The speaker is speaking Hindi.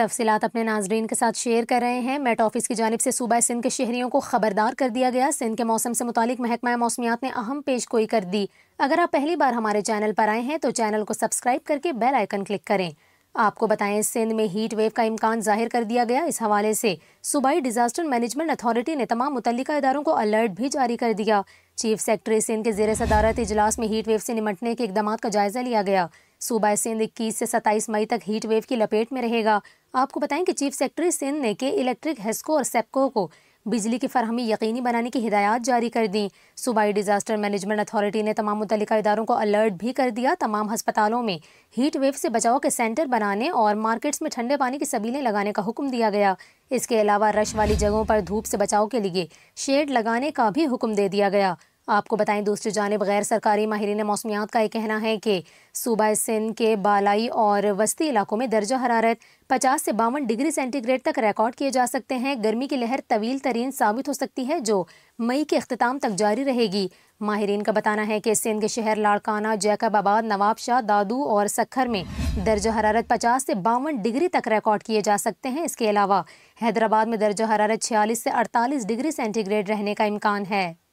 तफसी अपने नाजरन के साथ शेयर कर रहे हैं मेट ऑफिस की जानब से सूबा सिंध के शहरीों को खबरदार कर दिया गया सिंध के मौसम से मुतल महकमा मौसमियात ने अहम पेश गोई कर दी अगर आप पहली बार हमारे चैनल पर आए हैं तो चैनल को सब्सक्राइब करके बेल आइकन क्लिक करें आपको बताएं सिंध में हीट वेव का इम्कान जाहिर कर दिया गया इस हवाले से सूबाई डिजास्टर मैनेजमेंट अथॉरिटी ने तमाम मुतल इदारों को अलर्ट भी जारी कर दिया चीफ सेक्रेटरी सिंध के जेर सदारत इजलास में हीट वेव से निमटने के इकदाम का जायजा लिया गया सूबा सिंध इक्कीस से सत्ताईस मई तक हीट वेव की लपेट में रहेगा आपको बताएं कि चीफ सेक्रेटरी सिंध ने के इलेक्ट्रिक हेस्को और सेपको को बिजली की फरहमी यकीनी बनाने की हिदायत जारी कर दी सूबाई डिजास्टर मैनेजमेंट अथॉरिटी ने तमाम मुतल इदारों को अलर्ट भी कर दिया तमाम हस्पतालों में हीट वेव से बचाव के सेंटर बनाने और मार्केट्स में ठंडे पानी की सबीलें लगाने का हुक्म दिया गया इसके अलावा रश वाली जगहों पर धूप से बचाव के लिए शेड लगाने का भी हुक्म दे दिया गया आपको बताएं दूसरी जानब गैर सरकारी माहरीन मौसमियात का ये कहना है कि सूबा सिंध के बालाई और वस्ती इलाकों में दर्जा हरारत पचास से बावन डिग्री सेंटीग्रेड तक रिकॉर्ड किए जा सकते हैं गर्मी की लहर तवील तरीन साबित हो सकती है जो मई के अख्ताम तक जारी रहेगी माहरीन का बताना है कि सिंध के शहर लाड़काना जैकबाबाद नवाबशाह दादू और सखर में दर्ज हरारत 50 से बावन डिग्री तक रिकॉर्ड किए जा सकते हैं इसके अलावा हैदराबाद में दर्ज हरारत 46 से 48 डिग्री सेंटीग्रेड रहने का इम्कान है